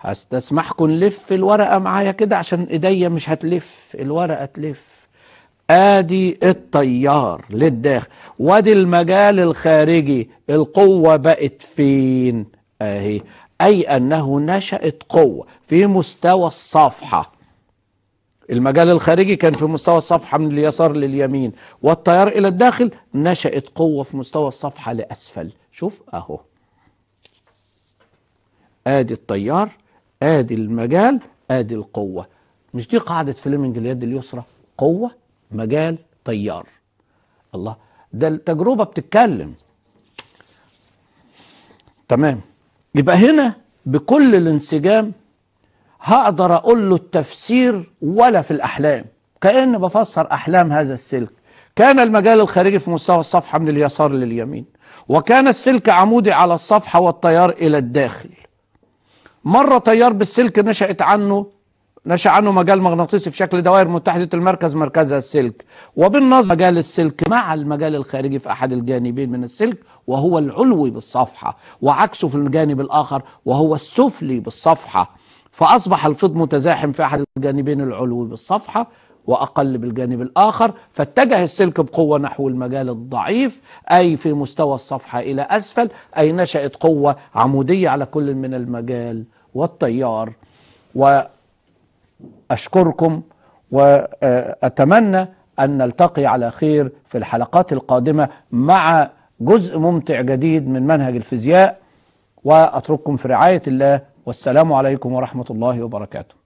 هستسمحكم لف الورقة معايا كده عشان ايديا مش هتلف الورقة تلف ادي التيار للداخل وادي المجال الخارجي القوة بقت فين اهي اي انه نشأت قوة في مستوى الصفحة المجال الخارجي كان في مستوى الصفحة من اليسار لليمين والتيار إلى الداخل نشأت قوة في مستوى الصفحة لأسفل شوف أهو آدي التيار ادي المجال ادي القوه مش دي قاعده فليمنج اليد اليسرى قوه مجال تيار الله ده التجربه بتتكلم تمام يبقى هنا بكل الانسجام هقدر اقول له التفسير ولا في الاحلام كان بفسر احلام هذا السلك كان المجال الخارجي في مستوى الصفحه من اليسار لليمين وكان السلك عمودي على الصفحه والتيار الى الداخل مره تيار بالسلك نشات عنه نشا عنه مجال مغناطيسي في شكل دوائر متحده المركز مركزها السلك وبالنظر مجال السلك مع المجال الخارجي في احد الجانبين من السلك وهو العلوي بالصفحه وعكسه في الجانب الاخر وهو السفلي بالصفحه فاصبح الفيض متزاحم في احد الجانبين العلوي بالصفحه وأقل بالجانب الآخر فاتجه السلك بقوة نحو المجال الضعيف أي في مستوى الصفحة إلى أسفل أي نشأت قوة عمودية على كل من المجال والتيار وأشكركم وأتمنى أن نلتقي على خير في الحلقات القادمة مع جزء ممتع جديد من منهج الفيزياء وأترككم في رعاية الله والسلام عليكم ورحمة الله وبركاته